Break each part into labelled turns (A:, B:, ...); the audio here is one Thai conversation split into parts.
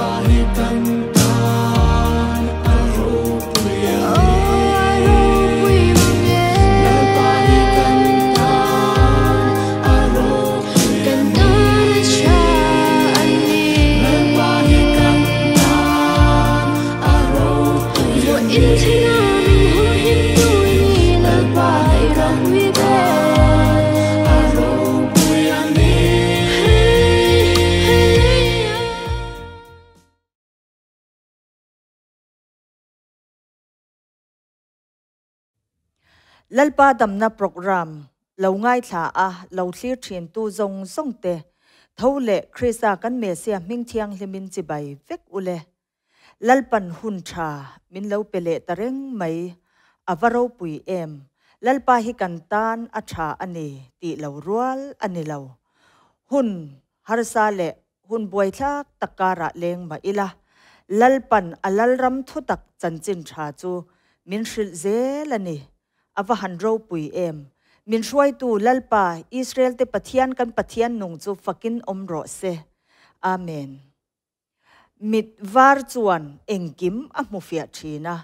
A: I kapahitan mo. ลลปาดำมนาโปรแกรมเราง่ายถ้าอ่ะเราเสียเทียนตัวงส่งเตะทั่วเลคริสากันเมียเสียมิงเทียงเลมินจิบายเวกอุเลลลปันหุนชามินเราเปเลตเร่งไม่อวารปุยเอ็มลลปาฮิกันตานอัชาอันนี้ตีเรารัวลอันนี้เราหุนฮาร์ซาเลหุนบวยชักตะการะเลงมาอิละลลปันอลลรัมทุตักจันจินชาจูมินชิลเซลันนี้อวหันโรปุยเอ็มมินช่วยตูลลปาอิสราเอลเตปะทียนกันปะทียนหนุ่งจูฟักินอมรอเซอาเมนมิดวาร์จวนเองกิมอัมุฟิอาชีนะ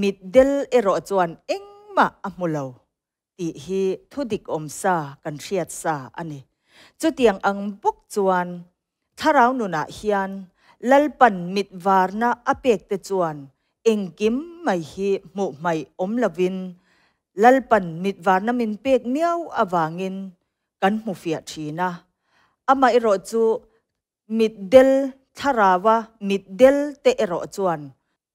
A: มิดเดลเอโรจวนเองมาอัมุลาติฮีทุดิกอมซากันเชียดซาอันนี้จุดียงอังบุกจวนทาราวนุนาฮียนลลปันมิดวารนะอเปกเตจวนเองกิมไม่ฮีมุไม่อมลวิน lalpan mit vana pek miau awangin kan mu fia chiina. Ama erotu mit del tharawa, mit del te erotuan.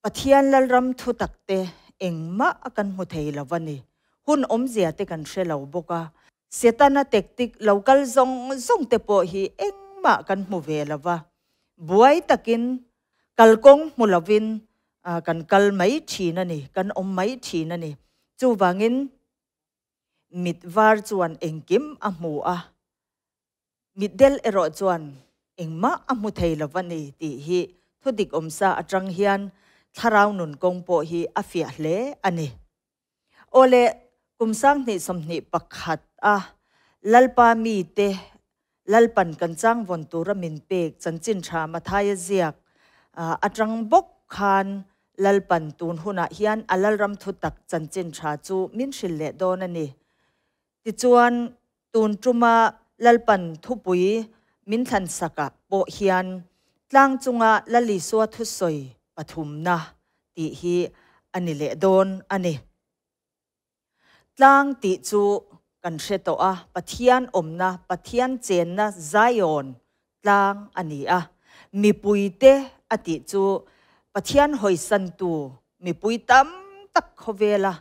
A: Patiyan lalram thutakte, eng maa kan mu thayi lava ni. Kun om ziati kan she laubuka. Seta na tek zong, zong te pohi, eng maa kan mu ve lava. Buay takin, kalkong kong kan kal mai ni, kan om mai ni. จูวังอินมิดวาร์จวนเองกิมอมูอามิดเดลเอรอจวนเองมาอมูททยละวันนี้ตีฮีทุดิกอมซาอจังเฮียนทาราวนุนกงโปฮีอาฟิอาเลอันนี้โอเลกุมสังนิสมนิปักขัดอะลัลปามีเตลัลปันกันจังวันตุระมินเปกจันจินชามาทายเจียกอาจังบกคานลลปันตูนหุนะเฮียนอลลรัมทุตักจันจินชาจูมินชิลเลโดนนี่ติจวนตูนจุมาลลปันทุปุยมินทันสกะโปเฮียนตั้งจุงะลลีสวทุสอยปฐุมนะติฮีอันนี้เลโดนอันนี้ตั้งติจูกันเชโตัะปะเทียนอมนะปะเทียนเจนนะไซออนตั้งอันนี้อะมีปุยเตอติจูปะเทียนหอยสันตูมีปุยตั้มตักขเวลา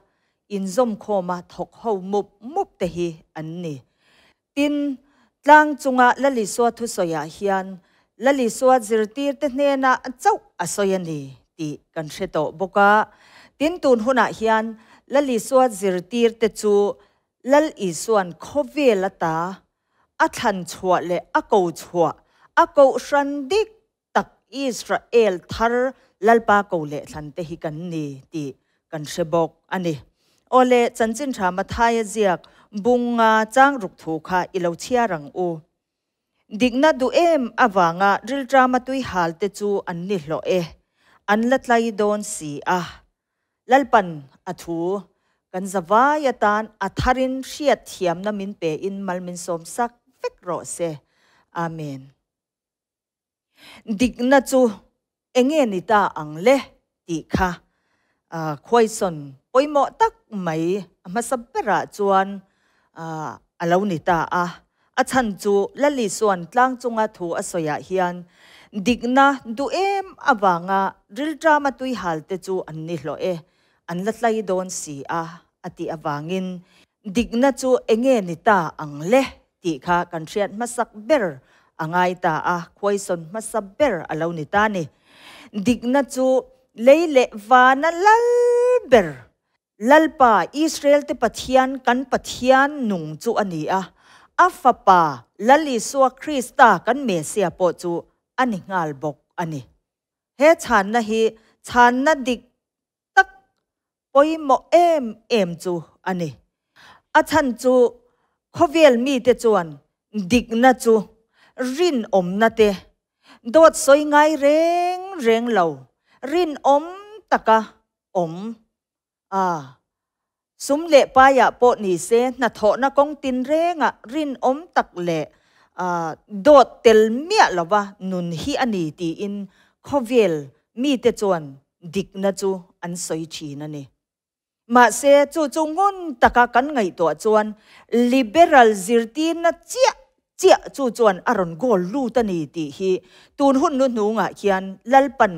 A: อินซอมโคมาถกหูมุบมุบแต่ีอันนี้ตินลางจุงะละลิสวทุสยาเฮียนละลิสวจิรตีเตเนนะเจ้าอสอยนีตีกันเสตบกะตินตูนหุนะเฮียนละลิสวจิรตีเตจูลลิสวนขเวลตาอัฐันชัวเลอโกชัวอโกสันดิกตักอิสราเอลทาร์ lalpa ko le than te hi kan ni ti kan se bok ani ole chanchin tha ma thaya ziak bunga chang ruk thu kha ilo chia rang u digna du em awanga ril drama tui halte chu an ni hlo e an latlai don si a lalpan athu kan zawa tan atharin hriat thiam na min pe in malmin som sak vek ro se amen digna chu เองเงยนตาอังเล่ตีค่ะคุยสนโอยหมอตักไม่มาสับเปราจวนอาลาวนิตาอ่ะอาชันจูและลิส่วนกลางจงอาทูอสยาเฮียนดิกนะดูเอ็มอวังอ่ะรองดรามาตุยฮัลเตจูอันนี้โลเออันละไลโดนสีอ่ะอติอวังินดิกนะจูเองเงยนตาอังเล่ตีค่ะกันเชียนมาสักเบรอ่างไงตาอ่ะคุยสนมาสักเบรอาลาวนิตานี่ดิกนัจูเลยเลวานาลัลเบรลัลปาอิสราเอลที่ปะเทียนกันปะเทียนนุ่งจูอันนี้อะอัฟปาลัลิสัวคริสตากันเมเสียโปจูอันนี้งาลบกอันนี้เฮชันนะฮีชันนะดิกตักปอยโมเอมเอมจูอันนี้อชันจูขเวลมีเตจวนดิกนัจูรินอมนัเต đốt soi ngay rèn rèn lo rin om taka om à sum lệ pa ya po ni se na tho na kong tin re nga à, rin om tak lệ à dot tel mia ba nun hi ani ti in khovel mi te chuan dik na chu an soi chi na ni mà xe chu chu ngon taka kan ngai to chuan liberal zirti na chia เจียจู่จวนอรุณโกลลูตันีตีฮีตูนหุ่นนุ่นนูงะเขียนลัลปัน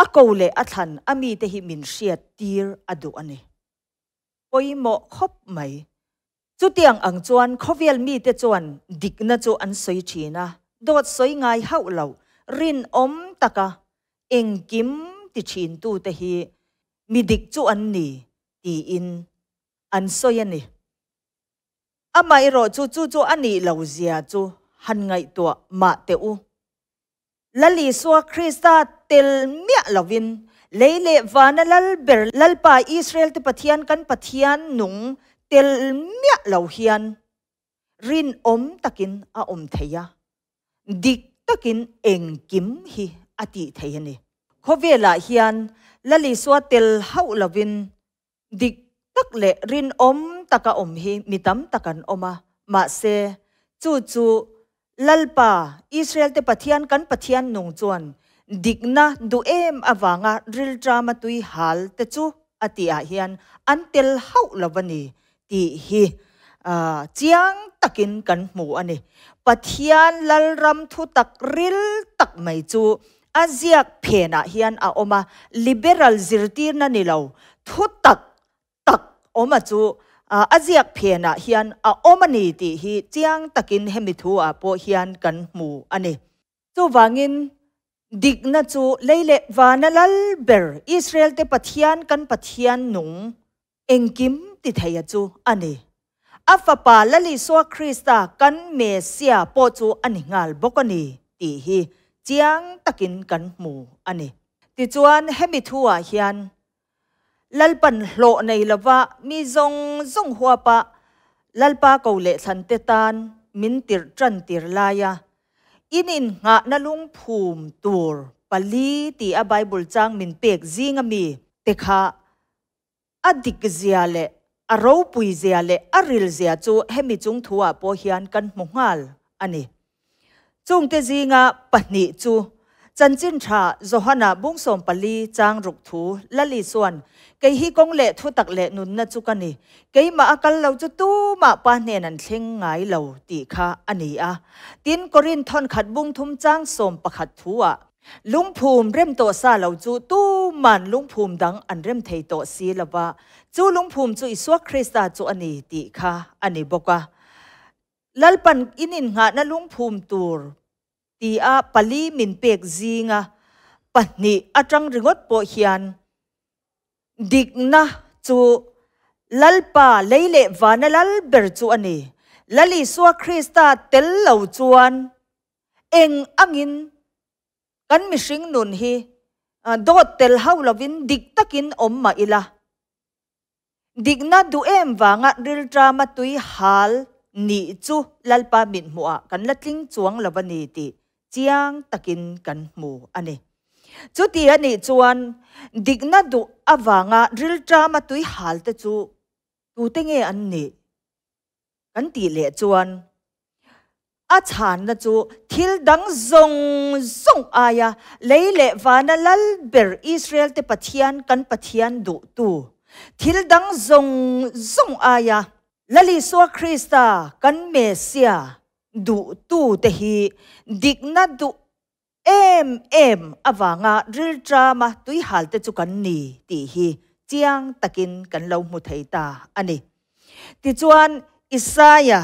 A: อากูเลอัทันอามีเตหิมินเสียตีร์อดูอันนี้ปอยหมอคบไหมจุดเตียงอังจวนคขเวลมีเตจวนดิกนะจูอันสวยชีนะดดดสวยง่ายเฮาเห่ารินอมตะกะเองกิมติชินตูเตหิีมีดิกจูอันนี้ตีอินอันสวยนี่ ama i ro chu chu chu ani lo zia chu han ngai tua ma te u lali suwa krista tel mia lovin leile vana lal ber lalpa israel te pathian kan pathian nung tel mia lo hian rin om takin a om theya dik takin eng kim hi ati theyani khovela hian lali suwa tel hau lovin dik tắc lệ rin om taka om hi mi tâm mitam takan oma à. ma se chu chu lalpa Israel te pathian kan pathian nung chuan digna du em awanga ril drama tui hal te chu atia hian antel hau lawani ti hi à, chiang takin kan hmu ani pathian lalram thu tak ril tak mai chu aziak phena hian a oma liberal zirtir na nilo thu tak โอมาจูอาเจียกเพียนะเฮียนอาอมานีตีฮีเจียงตะกินเฮมิทูอาโปเฮียนกันหมูอันนี้จูวางินดิกนะจูเลเลวานาลัลเบร์อิสราเอลเตปัทยานกันปัทยานนุงเองกิมติไทยจูอันนี้อาฟปาลลิสวคริสตากันเมเซียโปจูอันนี้งาลบกนีตีฮีเจียงตะกินกันหมูอันนี้ติจวนเฮมิทูอาเฮียนลัลปันโลในละวะมีจงจงหัวปะลัลปาเกาเลสันเตตานมินติรจันติรลายะอินินงะนลุงภูมิตูรปลีตีอายบบุลจังมินเปกจิงมีเตคาอดิกเซียเลอารปุยเซียเลอริลเซียจูเฮมิจงทัวปอฮิอันกันมงาลอันนี้จงเตจิงะปนิจูจันจินชาโจฮานาบุงสมปลีจางรุกทูละลีส่วนเกฮีกงเลทุตักเลนุนนจุกันีเกมาอากาลเราจะตู้มาปานเนนันเชิงไงเราตีค่ะอันนี้อ่ะตินกรินทอนขัดบุงทุมจางสมประขัดทัวลุงภูมิเริ่มโตซาเราจูตู้มันลุงภูมิดังอันเริ่มเทโตซีละวะาจูลุงภูมิจูอิสวคริสตาจูอันนี้ตีค่ะอันนี้บอกว่าลัลปันอินินหานนลุงภูมิตูร์ tia a pali min pek zinga pani atang ringot po hian dik na chu lalpa leile vana lal ber chu ani lali suwa krista tel lo chuan eng angin kan mi sing nun hi do tel hau lovin dik takin om ma ila digna du em wanga ril drama ma tui hal ni chu lalpa min mua kan latling chuang lovani ti chiang takin kan mu ani chu ti ani chuan digna du awanga ril trama tui halte chu tu te nge an ni kan ti le chuan a chan na chu thil dang zong zong aya leile vana lal ber israel te pathian kan pathian du tu thil dang zong zong aya lali so krista kan mesia du tu te hi dik na du em em awanga ril drama tui halte chu kan ni ti hi chiang takin kan lo mu thei ta ani ti chuan isaya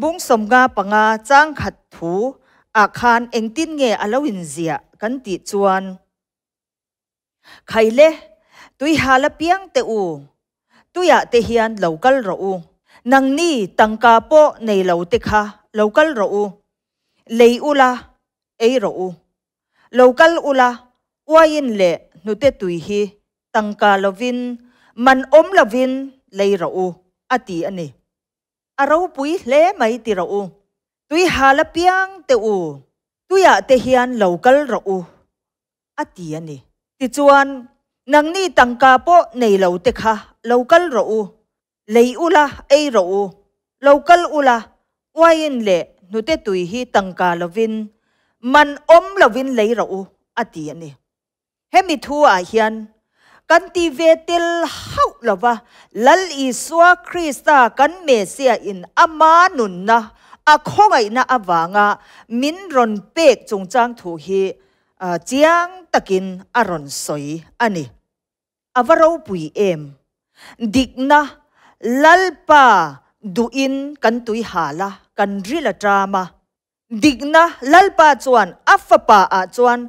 A: bung somga panga chang khat thu a khan engtin nge alo inzia kan ti chuan khaile tui hala piang te u tuya te hian lokal ro u nang ni tangka po nei lo te kha local ro u lei u la ei ro u local u la uain le nute tui hi tangka lovin man om lovin lei ro u ati ani aro pui hle mai ti ro u tui hala piang te u tuya te hian local ro u ati ani ti chuan nang ni tangka po nei lo te kha local ro u lei u la ei ro u local u la วัยินเละนุเตตุยฮีตังกาลวินมันอมลวินเลยเราอตีนี่เฮมิทัวอเฮียนกันตีเวติลเฮาลาวะลัลอิสวาคริสตากันเมเซียอินอามานุนนะอาคงไอนะอาวางะมินรอนเปกจงจางถูฮีเจียงตะกินอรอนสอยอันนี้อาวเราปุยเอมดิกนะลัลปาดูอินกันตุยฮาละ kan ri la drama digna lalpa chuan afapa a chuan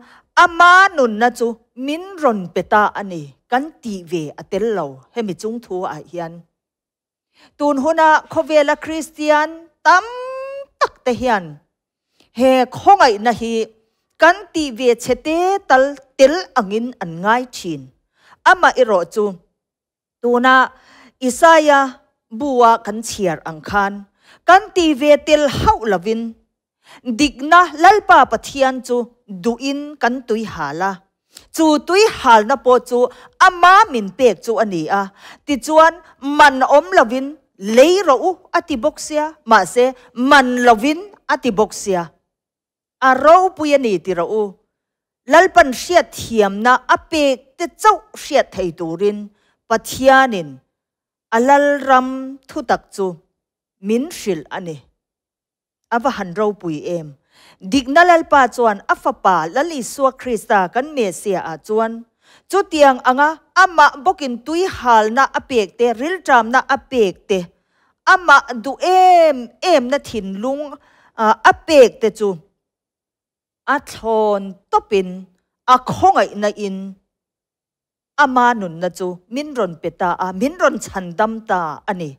A: ama nun na chu min ron peta ani kan ti ve atel lo hemi chung thu a hian tun huna khovela christian tam tak te hian he khongai na hi kan ti ve chete tal tel angin an ngai thin ama iro chu tuna isaya bua kan chiar ang khan kan ti ve tel hau lovin digna lalpa pathian chu duin kan tui hala chu tui hal na po chu ama min pek chu ani a ti chuan man om lovin leiro u ati boxia ma se man lovin ati boxia a ro pu ni ti ro u lalpan hriat thiam na a pek te chau hriat thei turin pathianin alal ram thu tak chu มินฟิลอันนี้อวหันเราปุยเอมดิกนัลลปาจวนอัฟปาลลิสวคริสตากันเมเซียอาจวนจุดยังอ่งอามาบกินตุยฮาลนะอภิเษกเตริลจามนะอภิเษกเตอามาดูเอมเอมนะถินลุงอภิเษกเตจูอาทอนตบินอาคงไอนาอินอามาหนุนนะจูมินรนเปตาอามินรนฉันดัมตาอันนี้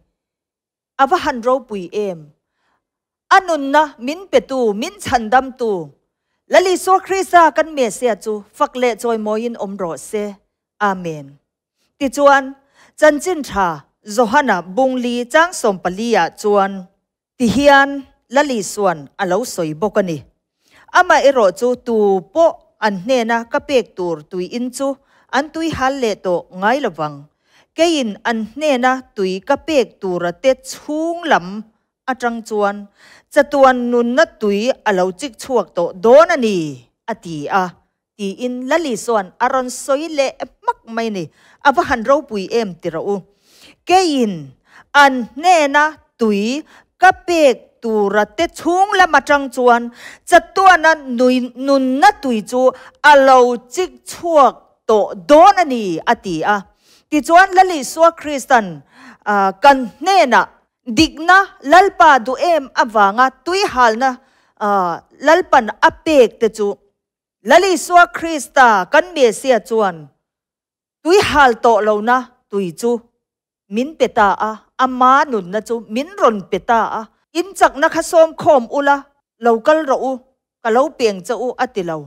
A: ava han ro pui em anun na min pe tu min chan dam tu lali so krista kan me se chu fak le choi moin om ro se amen ti chuan chan chin tha johana bungli chang som palia chuan ti hian lali suan alo soi bokani ama ero chu tu po an hne na ka pek tur tui in chu an tui hal le to ngai lawang cái in anh nè na tùy cái bẹc tù ra tết chung lắm à trăng chuan cha tuan nun na tùy à lâu chích chuộc tổ đó nè ni à tì à tì in lá lì xoan à ron soi lệ e mắc mày nè à vả hàn rau bùi em tì ra u cái in anh nè na tùy cái bẹc tù ra tết chung lắm à trăng chuan cha tuan na nun nun na tùy chu à lâu chích chuộc tổ đó nè ni à tì à ti chuan lali so christian kan ne na digna lalpa du em awanga tui halna lalpan apek te chu lali so christa kan me sia chuan tui hal to lo na tui chu min peta a ama nun na chu min ron peta a in chak na khasom khom ula lokal ro u ka lo piang chau a ti lo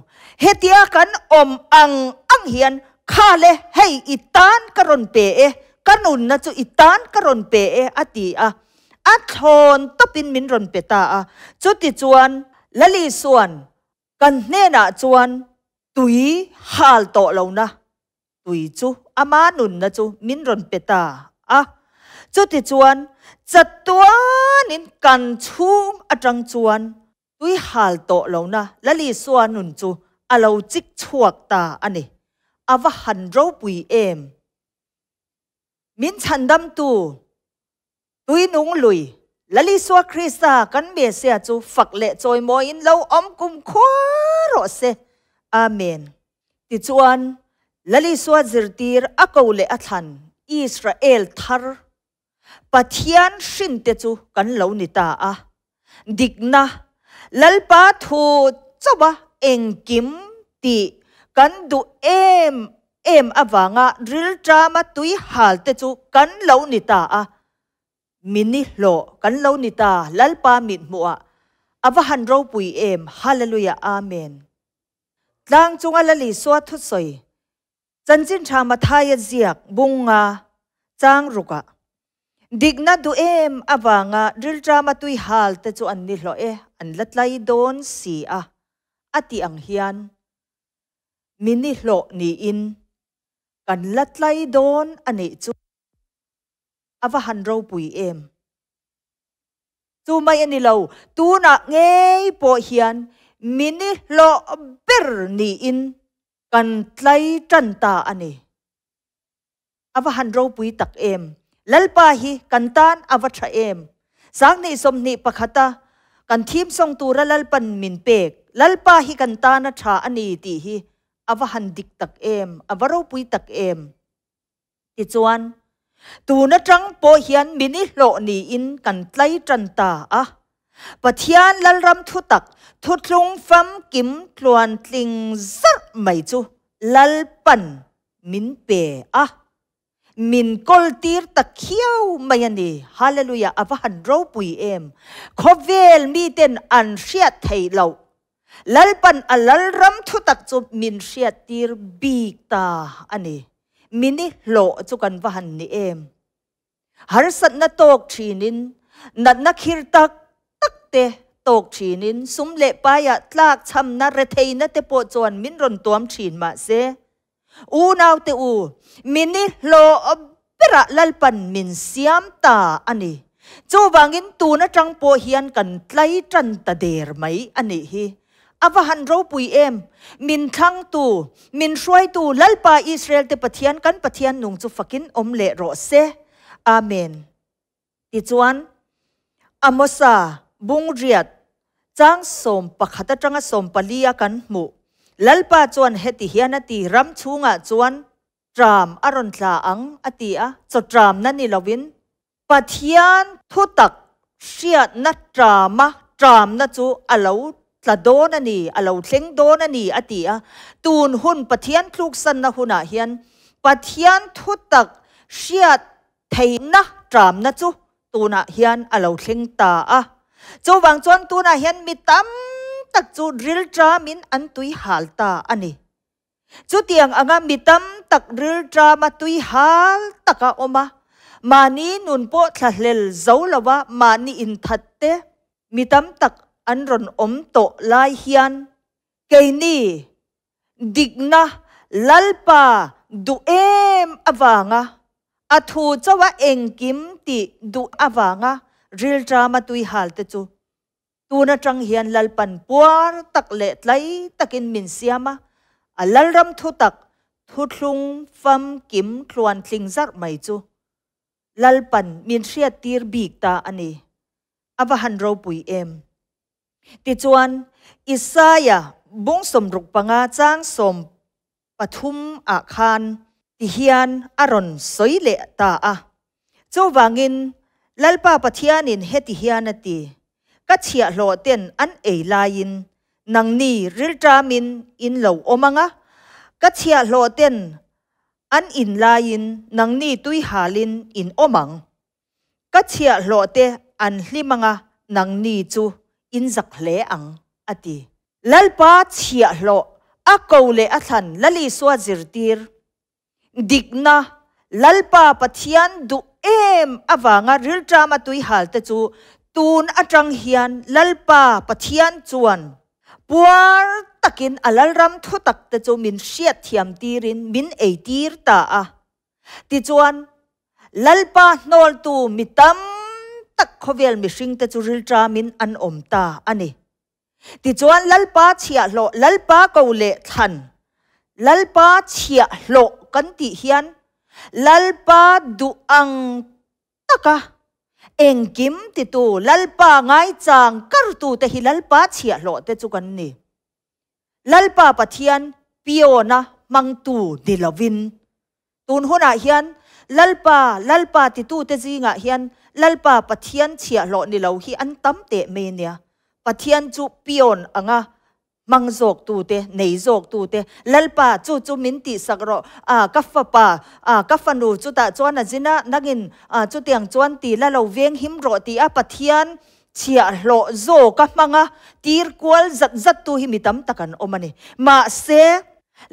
A: hetia kan om ang ang hian ข้าเลให้อิตานกรนเปเอกนุนนะจูอิตานกรนเปเออติอะอัทอนตปินมินรนเปตาอะจุติจวนละลีส่วนกันเนนะจวนตุยฮาลโตเรานะ ตุยจูอามานุนนะจูมินรนเปตาอะจุติจวนจัดตัวนินกันชุงอจังจวนตุยฮาลโตเรานะละลีส่วนนุนจูอาเราจิกชวกตาอันนี้ à và hẳn râu bùi em. Miễn chẳng đâm tu tui nung lùi, là lý xua Krista gắn bề xe chú phật lệ trôi mô in lâu ấm cung khóa rõ xe. Amen. Thì chú an, là lý xua dịr tìr á cầu Israel thar. Bà thiên sinh tế chú gắn lâu nì ta á. Địch na, lal pa thu cho ba kim ti กันดูเอ็มเอ็มอวังอะริลจามาตุยฮัลเตจูกันเล่านิตาอะมินิโลกันเล่านิตาลัลปามิดมัวอวหันเราปุยเอ็มฮาเลลูยาอาเมนลางจงอัลลีสวดทุสอยจันจินชามาทายเสียกบุงอาจางรุกะดิกนัดูเอ็มอวังอะริลจามาตุยฮัลเตจูอันนิโลเออันลัดไลโดนสีอะอติอังเฮียนมินิโลนีอินกันลัดไลโดนอันนี้จูอวหันเราปุยเอ็มจูไม่อันนี้เราตูนักเงยปอเฮียนมินิโลเบอร์นีอินกันไลจันตาอันนี้อวหันเราปุยตักเอ็มลลปาฮีกันตานอวชะเอ็มสังนิสมนิปะคตากันทีมทรงตูระลลปันมินเปกลลปาฮีกันตานะชาอันนี้ตีฮีอวหันดิกตักเอมอวเราปุยตักเอมอีจวนตูนจังโปเฮียนมินิโลนีอินกันไตลจันตาอะปะเทียนลัลรำทุตักทุตรุงฟัมกิมทลวนติงซัดไม่จูลัลปันมินเปอะมินกอลตีร์ตะเขียวมายันดีฮาเลลูยาอวหันเราปุยเอมขอเวลมีเต็นอันเชียไทยเราลลปันอลลรัมทุตักจุบมินเชียตีรบีตาอันนี้มินิโลจุกันวันนี้เอมฮาร์สันนตโตกชีนินนัดนักฮิรตักตักเตโตกชีนินสุมเลปายะลากชำนารเทนัตเตปโจวนมินรนตัวมชีนมาเซอูนาวเตอูมินิโลอบระลลปันมินสยามตาอันนี้จู่บางินตูนะจังโปเฮียนกันไล่จันตเดรไหมอันนี้อาวหันรูปุยเอ็มมินทั้งตูมินช่วยตูลัลปาอิสราเอลเตปเทียนกันปเทียนนุงจุฟักินอมเละรอเซอาเมนติจวนอโมซาบุงเรียดจังสมปะขัดจังสมปลียกันหมู่ลัลปาจวนเฮติเฮยนตีรัมชูงะจวนตรามอรอนลาอังอติอะจดตรามนั่นนิลวินปเทียนทุตักเชียนัตรามะตรามนัจูอัลาจะโดนนี่อเราเซ็งโดนนี่อตีอะตูนหุ่นปะเทียนคลุกสันนะหุ่นอาเฮียนปะเทียนทุตักเชียไทยนะจำามนะจุตูนะเฮียนอเราเซ็งตาอะจู่วังจวนตูนะเฮียนมีตั้มตักจูริลจามินอันตุยหาลตาอันนี้จู่เตียงอ่างมีตั้มตักริลจามาตุยหาลตักะอมามานี่นุนโปทะเลเจ้าละวะมานี่อินทัดเตมีตั้มตัก an ron om to lai hian ke ni digna lalpa du em awanga athu chawa engkim ti du awanga real drama tui halte chu tuna trang hian lalpan puar tak le tlai takin min siama a lalram thu tak thu thlung fam kim thluan thling zar mai chu lalpan min hriat tir bik ta ani ava han ro pui em Ti chuan Isaiah bung som ruk panga chang som pathum a khan ti hian aron soi le ta a chu wangin lalpa pathian in heti hian an e nangni riltamin in lo omanga ka chhia an in nangni tui in omang ka chhia an hlimanga nangni chu in zak le ang ati lalpa chia lo a ko le a than lali suwa zirtir digna lalpa pathian du em avanga ril trama tui halte chu tun atang hian lalpa pathian chuan puar takin alal ram thu tak te chu min siat thiam tirin min ei tir ta a ti chuan lalpa nol tu mitam tak khovel mi hring te chu ril tra min an om ta ani ti chuan lalpa chia hlo lalpa ko le than lalpa chia hlo kan ti hian lalpa du ang taka engkim ti tu lalpa ngay chang kar tu te hi lalpa chia hlo te chu kan ni lalpa pathian piona mangtu dilovin tun huna hian lalpa lalpa ti tu te zinga hian lalpa pathian chia lo ni lo hi an tam te me nia pathian chu pion anga mang zok tu te nei zok tu te lalpa chu chu min ti sakro a kafa pa a kafa nu chu ta chuan ajina nangin a chu tiang chuan ti la lo veng him ro ti a pathian chia lo zo ka manga tir kwal zat zat tu hi mitam takan omani ma se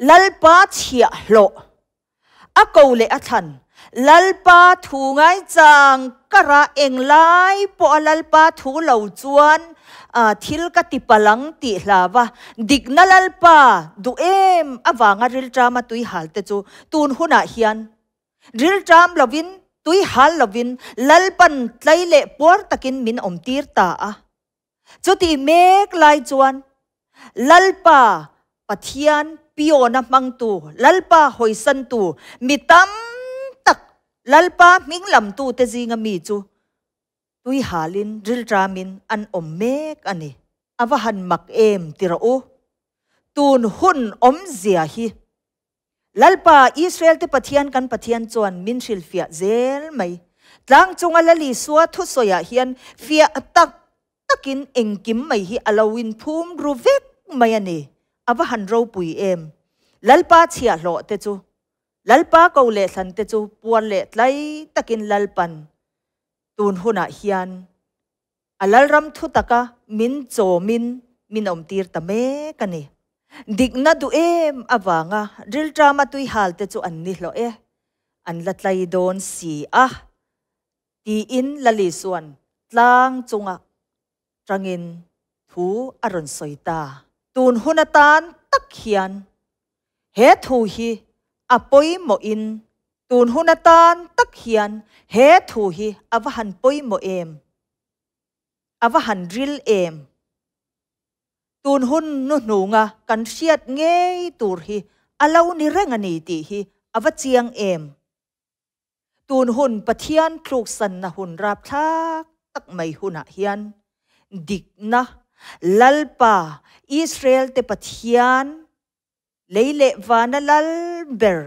A: lalpa chia lo a ko le a than ลัลปาถูง่ายจังกระเองไล่ปอลัลปาถูเหล่าจวนทิลกติปลังติลาวะดิกนัลลปาดูเอมอวางริลจามาตุยหัลเตจูตูนหุนาเฮียนริลจามลวินตุยหัลลวินลัลปันไลเลปวร์ตะกินมินอมตีร์ตาจุจุี่เมกไลจวนลัลปาปะเทียนปิโอนะมังตูลัลปาหอยสันตูมิตัม lalpa ming lam tu te zinga mi chu tui halin riltra min an om mek ani ava han mak em tira u tun hun om zia hi lalpa israel te pathian kan pathian chuan min hril fia zel mai tlang chunga lali suwa thu soya hian fia tak takin engkim mai hi alawin phum ru vek mai ani ava han ro pui em lalpa chia lo te chu ลลปากาเลสันเตจูปวนเลไลตะกินลลปันตูนหุนะเฮียนอลัลรัมทุตะกะมินโจมินมินอมตีร์ตะเมกันเดิกนัดูเอมอาวางะริลตรามาตุยฮัลเตจูอันนิลโลเออันละไลโดนสีอะตีอินลลิส่วนลางจงอะตรังินทูอรุณสอยตาตูนหุนตานตักเฮียนเฮทูฮีอปอยมอินตูนหุนตานตักเฮียนเฮทูฮีอวะหันปอยมอเอมอวะหันริลเอมตูนหุนนุนูงะกันเชียดเงยตูรฮีอลาวนิเรงนีตีฮีอวะเจียงเอมตูนหุนปะเทียนครูสันนหุนราบทากตักไม่หุนะเฮียนดิกนะลัลปาอิสราเอลเตปะเทียน lấy lệ và nó lal ber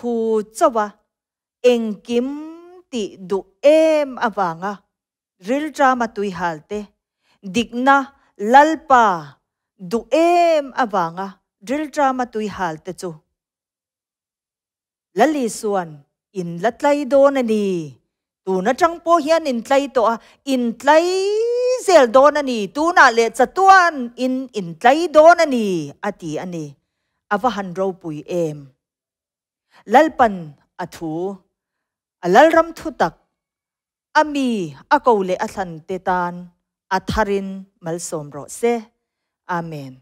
A: thu cho ba em kiếm tị đủ em à, ril ra mà tùy halte digna lalpa du em à avanga ril ra mà tùy halte chu lali suan in latlai do nè ni tu na trăng po hiền in tlai to in tlai เซลโดนันี่ตูน่าเลจตัวนอินอินใจโดนันี่อติอันนี้อวหันเราปุยเอมลลปันอทูลลรำทุตักอามีอากูเลอสันเตตานอัทารินมัลสมโรเซอาเมน